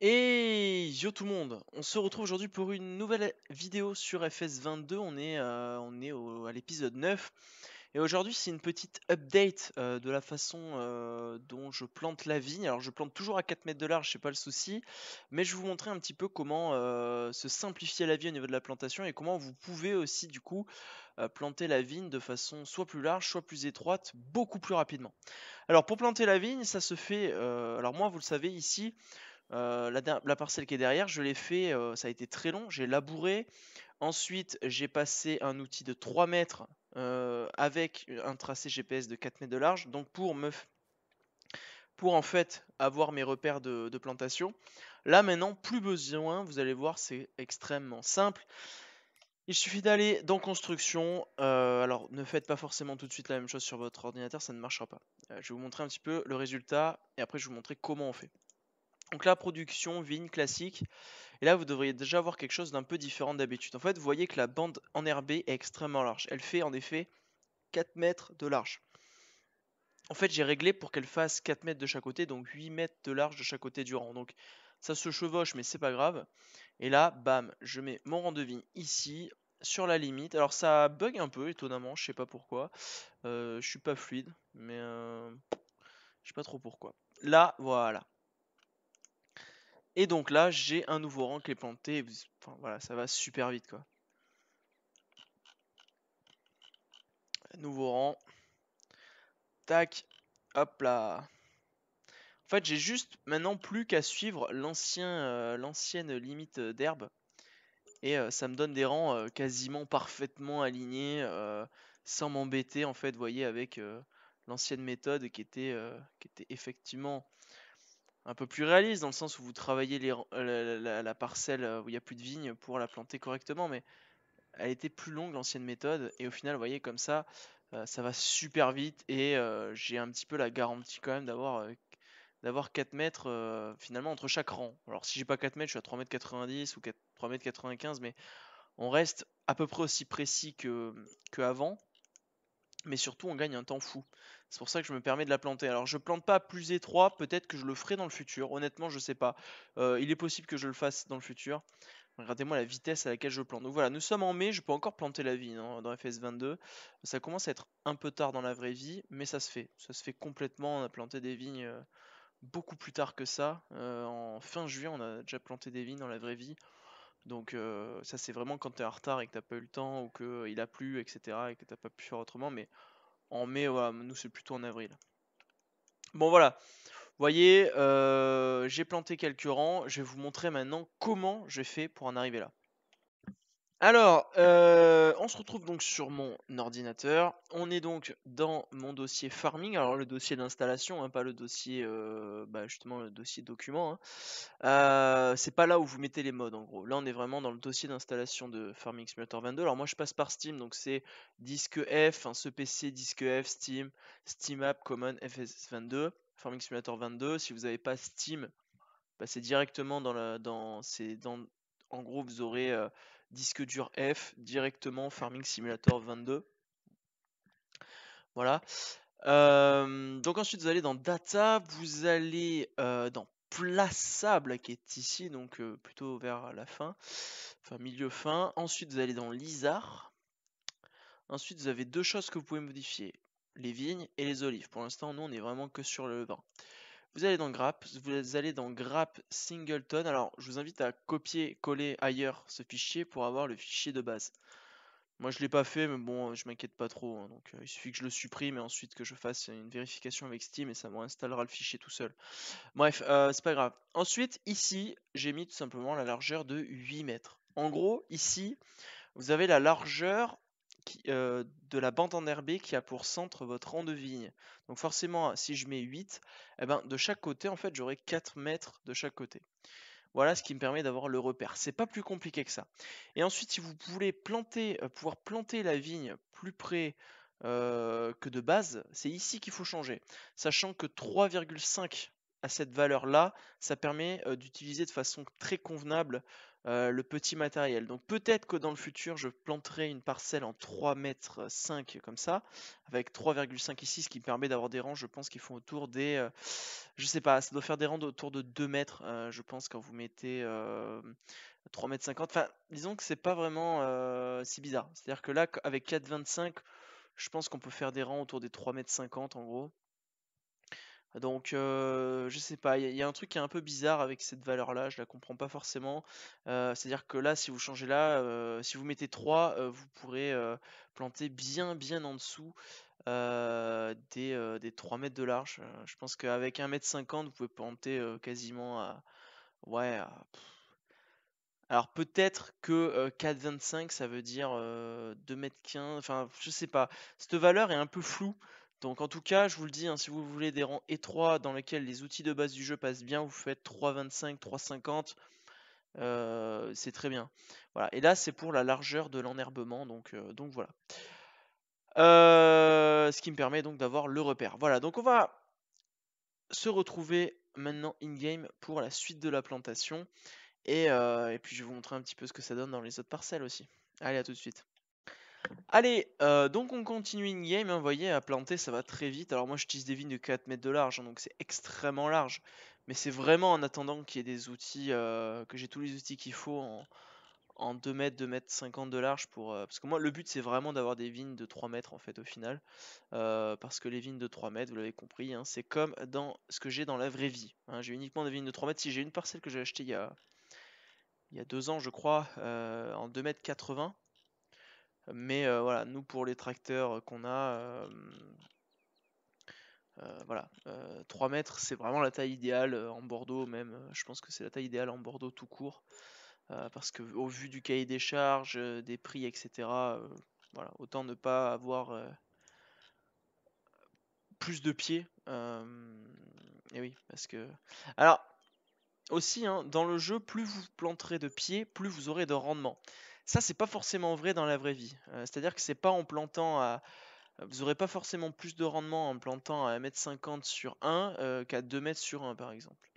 Et yo tout le monde, on se retrouve aujourd'hui pour une nouvelle vidéo sur FS22, on est, euh, on est à l'épisode 9. Et aujourd'hui c'est une petite update euh, de la façon euh, dont je plante la vigne. Alors je plante toujours à 4 mètres de large, c'est pas le souci, mais je vais vous montrer un petit peu comment se simplifier la vie au niveau de la plantation et comment vous pouvez aussi du coup planter la vigne de façon soit plus large, soit plus étroite, beaucoup plus rapidement. Alors pour planter la vigne, ça se fait, alors moi vous le savez ici, euh, la, parcelle qui est derrière, je l'ai fait, euh, ça a été très long, j'ai labouré. Ensuite, j'ai passé un outil de 3 mètres euh, avec un tracé GPS de 4 mètres de large. Donc pour me pour en fait avoir mes repères de, plantation. Là maintenant, plus besoin, vous allez voir, c'est extrêmement simple. Il suffit d'aller dans construction. alors ne faites pas forcément tout de suite la même chose sur votre ordinateur, ça ne marchera pas. je vais vous montrer un petit peu le résultat et après je vais vous montrer comment on fait. Donc là, production, vigne, classique. Et là, vous devriez déjà avoir quelque chose d'un peu différent d'habitude. En fait, vous voyez que la bande enherbée est extrêmement large. Elle fait en effet 4 mètres de large. En fait, j'ai réglé pour qu'elle fasse 4 mètres de chaque côté, donc 8 mètres de large de chaque côté du rang. Donc ça se chevauche, mais c'est pas grave. Et là, bam, je mets mon rang de vigne ici, sur la limite. Alors ça bug un peu, étonnamment, je sais pas pourquoi. Euh, je suis pas fluide, mais euh, je sais pas trop pourquoi. Là, voilà. Et donc là, j'ai un nouveau rang qui est planté. Enfin, voilà, ça va super vite, quoi. Nouveau rang. Tac. Hop là. En fait, j'ai juste maintenant plus qu'à suivre euh, l'ancienne limite euh, d'herbe. Et euh, ça me donne des rangs quasiment parfaitement alignés, sans m'embêter, en fait, vous voyez, avec l'ancienne méthode qui était, qui était effectivement un peu plus réaliste dans le sens où vous travaillez euh, la, parcelle euh, où il n'y a plus de vigne pour la planter correctement, mais elle était plus longue l'ancienne méthode et au final, vous voyez, comme ça, euh, ça va super vite et j'ai un petit peu la garantie quand même d'avoir 4 mètres finalement entre chaque rang. Alors si j'ai pas 4 mètres, je suis à 3 mètres 90 ou 3,95 3 mètres 95, mais on reste à peu près aussi précis que, que avant mais surtout on gagne un temps fou. C'est pour ça que je me permets de la planter. Alors je plante pas plus étroit, peut-être que je le ferai dans le futur, honnêtement je sais pas. Euh, il est possible que je le fasse dans le futur. Regardez-moi la vitesse à laquelle je plante. Donc voilà, nous sommes en mai, je peux encore planter la vigne hein, dans FS22. Ça commence à être un peu tard dans la vraie vie, mais ça se fait. Ça se fait complètement, on a planté des vignes euh, beaucoup plus tard que ça. Euh, en fin juin on a déjà planté des vignes dans la vraie vie. Donc euh, ça c'est vraiment quand tu es en retard et que t'as pas eu le temps ou qu'il a plu, etc. et que t'as pas pu faire autrement. Mais en mai, nous c'est plutôt en avril. Bon voilà. Vous voyez, euh, j'ai planté quelques rangs. Je vais vous montrer maintenant comment j'ai fait pour en arriver là. Alors, euh, on se retrouve donc sur mon ordinateur. On est donc dans mon dossier farming, alors le dossier d'installation, hein, pas le dossier, euh, bah, justement le dossier document. Hein. Euh, c'est pas là où vous mettez les modes en gros. Là, on est vraiment dans le dossier d'installation de Farming Simulator 22. Alors moi, je passe par Steam, donc c'est disque F, CPC, hein, ce PC disque F, Steam, Steam App Common FS22, Farming Simulator 22. Si vous n'avez pas Steam, passez bah, c'est directement dans la, dans, c'est dans, en gros, vous aurez disque dur F, directement Farming Simulator 22. Voilà. Euh, donc ensuite, vous allez dans Data, vous allez euh, dans Plaçable qui est ici, donc euh, plutôt vers la fin, enfin milieu fin. Ensuite, vous allez dans Lizard. Ensuite, vous avez deux choses que vous pouvez modifier, les vignes et les olives. Pour l'instant, nous, on est vraiment que sur le vin. Vous allez dans Grap, vous allez dans Grap Singleton. Alors, je vous invite à copier-coller ailleurs ce fichier pour avoir le fichier de base. Moi, je l'ai pas fait, mais bon, je m'inquiète pas trop. Hein, donc, euh, il suffit que je le supprime et ensuite que je fasse une vérification avec Steam et ça m'installera le fichier tout seul. Bref, euh, c'est pas grave. Ensuite, ici, j'ai mis tout simplement la largeur de 8 mètres. En gros, ici, vous avez la largeur euh, de la bande enherbée qui a pour centre votre rang de vigne. Donc forcément, hein, si je mets 8, eh ben, de chaque côté, en fait, j'aurai 4 mètres de chaque côté. Voilà ce qui me permet d'avoir le repère. C'est pas plus compliqué que ça. Et ensuite, si vous voulez planter, euh, pouvoir planter la vigne plus près euh, que de base, c'est ici qu'il faut changer. Sachant que 3,5 à cette valeur-là, ça permet d'utiliser de façon très convenable euh, le petit matériel. Donc peut-être que dans le futur, je planterai une parcelle en 3,5 mètres comme ça, avec 3,5 ici, ce qui me permet d'avoir des rangs, je pense, qu'ils font autour des... Euh, je sais pas, ça doit faire des rangs autour de 2 mètres, euh, je pense, quand vous mettez 3 mètres 50. Enfin, disons que c'est pas vraiment si bizarre. C'est-à-dire que là, avec 4,25, je pense qu'on peut faire des rangs autour des 3 mètres 50 en gros. Donc, je sais pas, il y, a un truc qui est un peu bizarre avec cette valeur-là, je la comprends pas forcément. C'est-à-dire que là, si vous changez là, si vous mettez 3, vous pourrez planter bien, bien en dessous des, 3 mètres de large. je pense qu'avec 1 mètre 50, vous pouvez planter quasiment à. Ouais, Alors peut-être que 4,25 ça veut dire euh, 2 mètres 15, enfin je sais pas. Cette valeur est un peu floue. Donc en tout cas, je vous le dis, hein, si vous voulez des rangs étroits dans lesquels les outils de base du jeu passent bien, vous faites 3,25, 3,50, euh, c'est très bien. Voilà. Et là, c'est pour la largeur de l'enherbement, donc, euh, donc voilà. Euh, ce qui me permet donc d'avoir le repère. Voilà, donc on va se retrouver maintenant in-game pour la suite de la plantation. et puis je vais vous montrer un petit peu ce que ça donne dans les autres parcelles aussi. Allez, à tout de suite. Allez, euh, donc on continue in-game, vous hein, voyez, à planter ça va très vite. Alors moi j'utilise des vignes de 4 mètres de large, hein, donc c'est extrêmement large. Mais c'est vraiment en attendant qu'il y ait des outils, euh, que j'ai tous les outils qu'il faut en, 2 mètres, 2 mètres 50 de large pour. Euh, parce que moi, le but, c'est vraiment d'avoir des vignes de 3 mètres en fait, au final. parce que les vignes de 3 mètres, vous l'avez compris, hein, c'est comme dans ce que j'ai dans la vraie vie. j'ai uniquement des vignes de 3 mètres. Si j'ai une parcelle que j'ai achetée il y a. Il y a 2 ans, je crois, en 2 mètres 80. Mais euh, voilà, nous pour les tracteurs euh, qu'on a, euh, voilà, 3 mètres c'est vraiment la taille idéale en Bordeaux même. Je pense que c'est la taille idéale en Bordeaux tout court. parce qu'au vu du cahier des charges, des prix, etc., voilà, autant ne pas avoir plus de pieds. et oui, parce que. Alors, aussi, hein, dans le jeu, plus vous planterez de pieds, plus vous aurez de rendement. Ça, c'est pas forcément vrai dans la vraie vie. C'est-à-dire que c'est pas en plantant à. Vous n'aurez pas forcément plus de rendement en plantant à 1m50 sur 1 qu'à 2 m sur 1, par exemple.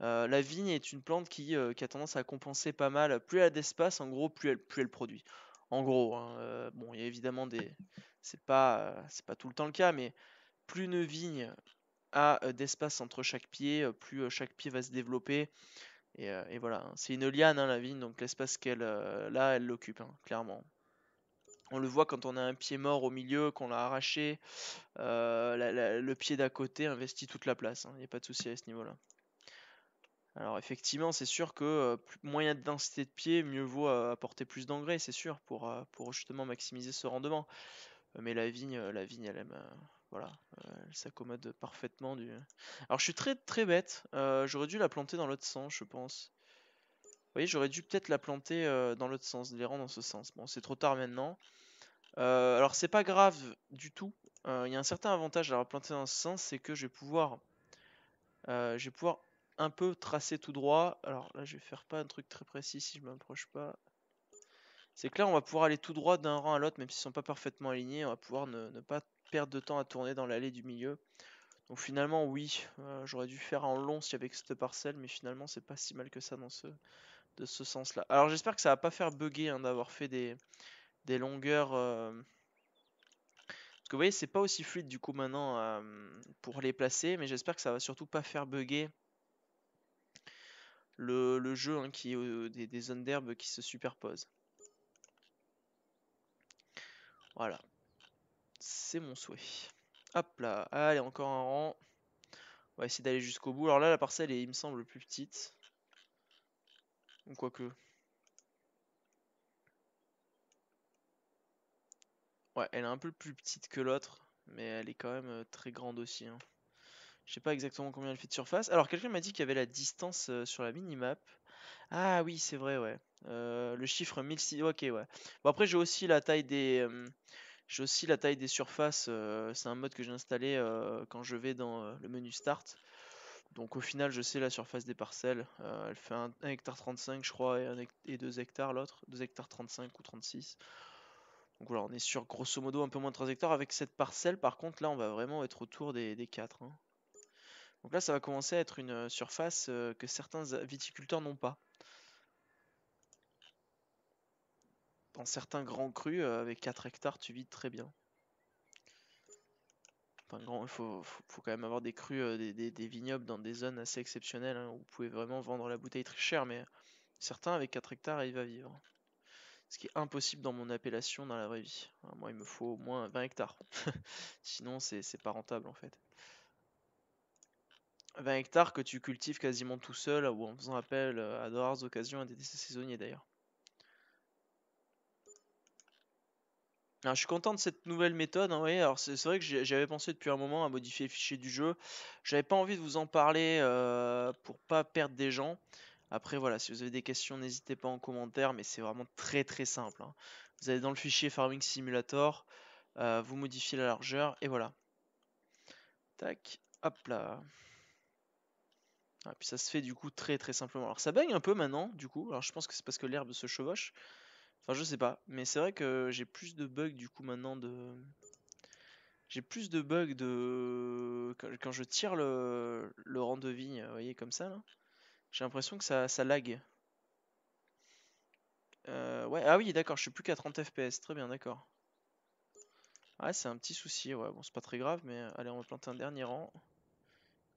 la vigne est une plante qui, a tendance à compenser pas mal. Plus elle a d'espace, en gros, plus elle, plus elle produit. En gros, hein, bon, il y a évidemment des. C'est pas, c'est pas tout le temps le cas, mais plus une vigne a d'espace entre chaque pied, plus chaque pied va se développer, euh, et, voilà, hein. c'est une liane hein, la vigne, donc l'espace qu'elle euh, là, elle l'occupe, hein, clairement. On le voit quand on a un pied mort au milieu, qu'on l'a arraché, euh, le pied d'à côté investit toute la place, il n'y a pas de souci à ce niveau-là. Alors effectivement, c'est sûr que moyen de densité de pied, mieux vaut apporter plus d'engrais, c'est sûr, pour, pour justement maximiser ce rendement. Mais la vigne, la vigne, elle aime, voilà, euh, elle s'accommode parfaitement du... Alors je suis très très bête, euh, j'aurais dû la planter dans l'autre sens je pense. Vous voyez, j'aurais dû peut-être la planter euh, dans l'autre sens, les rangs dans ce sens. Bon, c'est trop tard maintenant. alors, c'est pas grave du tout. Il y a un certain avantage à la planter dans ce sens, c'est que je vais pouvoir... je vais pouvoir un peu tracer tout droit. Alors là, je vais faire pas un truc très précis si je m'approche pas. C'est clair on va pouvoir aller tout droit d'un rang à l'autre, même s'ils sont pas parfaitement alignés. On va pouvoir ne pas perte de temps à tourner dans l'allée du milieu. Donc finalement, oui, euh, j'aurais dû faire en long si avait que cette parcelle, mais finalement, c'est pas si mal que ça dans ce, de ce sens-là. Alors j'espère que ça va pas faire bugger hein, d'avoir fait des, des longueurs... Euh, parce que vous voyez, c'est pas aussi fluide du coup maintenant euh, pour les placer, mais j'espère que ça va surtout pas faire bugger le, jeu, hein, qui des, des zones d'herbe qui se superposent. Voilà. C'est mon souhait. Hop là. Allez, encore un rang. On va essayer d'aller jusqu'au bout. Alors là, la parcelle est, il me semble, plus petite. Ou quoique. Ouais, elle est un peu plus petite que l'autre. Mais elle est quand même euh, très grande aussi. Je hein. Je sais pas exactement combien elle fait de surface. Alors, quelqu'un m'a dit qu'il y avait la distance euh, sur la minimap. Ah oui, c'est vrai, ouais. Euh, le chiffre 1600... ok, ouais. Bon, après, j'ai aussi la taille des, j'ai aussi la taille des surfaces. Euh, c'est un mode que j'ai installé euh, quand je vais dans euh, le menu Start. Donc au final, je sais la surface des parcelles. elle fait 1 hectare 35, je crois, et, 2 hectares l'autre. 2 hectares 35 ou 36. Donc voilà, on est sur grosso modo un peu moins de 3 hectares. Avec cette parcelle, par contre, là, on va vraiment être autour des, 4. Hein. Donc là, ça va commencer à être une surface que certains viticulteurs n'ont pas. dans certains grands crus, euh, avec 4 hectares, tu vides très bien. Enfin, il faut, quand même avoir des crus, euh, des, vignobles dans des zones assez exceptionnelles, hein, où vous pouvez vraiment vendre la bouteille très cher, mais certains, avec 4 hectares, il va vivre. Ce qui est impossible dans mon appellation dans la vraie vie. moi, il me faut au moins 20 hectares. Sinon, c'est pas rentable, en fait. 20 hectares que tu cultives quasiment tout seul, ou en faisant appel euh, à rares occasions, à des saisonniers, d'ailleurs. je suis content de cette nouvelle méthode. Hein, Alors, c'est vrai que j'avais pensé depuis un moment à modifier les fichiers du jeu. J'avais pas envie de vous en parler euh, pour pas perdre des gens. Après, voilà, si vous avez des questions, n'hésitez pas en commentaire, mais c'est vraiment très très simple. Hein. Vous allez dans le fichier Farming Simulator, euh, vous modifiez la largeur, et voilà. Tac, hop là. Ah, puis ça se fait du coup très très simplement. Alors ça baigne un peu maintenant, du coup. Alors je pense que c'est parce que l'herbe se chevauche. Enfin, je sais pas, mais c'est vrai que j'ai plus de bugs du coup maintenant de. J'ai plus de bugs de. Quand je tire le, le rang de vigne, vous voyez, comme ça là, j'ai l'impression que ça, ça lag. Euh, ouais, ah oui, d'accord, je suis plus qu'à 30 fps, très bien, d'accord. Ah, c'est un petit souci, ouais, bon, c'est pas très grave, mais allez, on va planter un dernier rang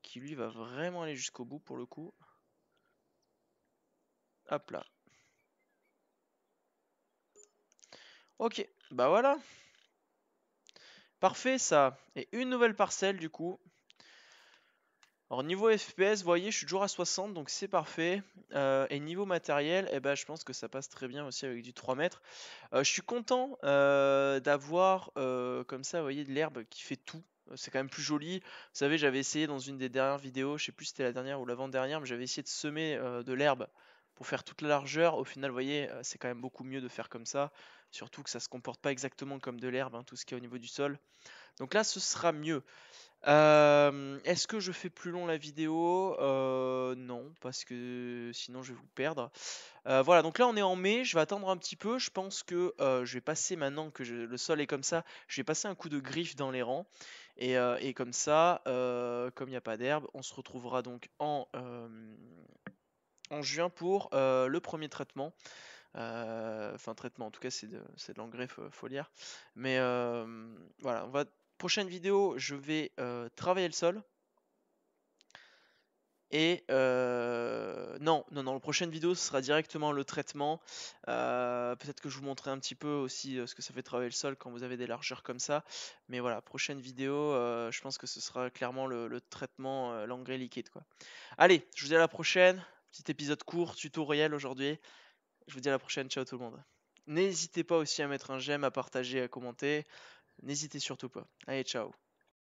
qui lui va vraiment aller jusqu'au bout pour le coup. Hop là, Ok, bah voilà. Parfait ça. Et une nouvelle parcelle du coup. Alors niveau FPS, vous voyez, je suis toujours à 60, donc c'est parfait. Euh, et niveau matériel, eh ben, je pense que ça passe très bien aussi avec du 3 mètres. Euh, je suis content euh, d'avoir comme ça, vous voyez, de l'herbe qui fait tout. C'est quand même plus joli. Vous savez, j'avais essayé dans une des dernières vidéos, je sais plus si c'était la dernière ou l'avant-dernière, mais j'avais essayé de semer de l'herbe pour faire toute la largeur. Au final, vous voyez, euh, c'est quand même beaucoup mieux de faire comme ça. Surtout que ça ne se comporte pas exactement comme de l'herbe, hein, tout ce qui est au niveau du sol. Donc là, ce sera mieux. Euh, est-ce que je fais plus long la vidéo euh, Non, parce que sinon je vais vous perdre. voilà, donc là on est en mai, je vais attendre un petit peu. Je pense que je vais passer, maintenant que le sol est comme ça, je vais passer un coup de griffe dans les rangs. Et, et comme ça, comme il n'y a pas d'herbe, on se retrouvera donc en en juin pour euh, le premier traitement. Euh, enfin, traitement, en tout cas, c'est de, de l'engrais foliaire. Mais euh, voilà, on va. Prochaine vidéo, je vais travailler le sol. Et non, non, non, la prochaine vidéo, ce sera directement le traitement. Peut-être que je vous montrerai un petit peu aussi ce que ça fait travailler le sol quand vous avez des largeurs comme ça. Mais voilà, prochaine vidéo, je pense que ce sera clairement le, le traitement, l'engrais liquide. Quoi. Allez, je vous dis à la prochaine. Petit épisode court, tutoriel aujourd'hui. Je vous dis à la prochaine, ciao tout le monde. N'hésitez pas aussi à mettre un j'aime, à partager, à commenter. N'hésitez surtout pas. Allez, ciao.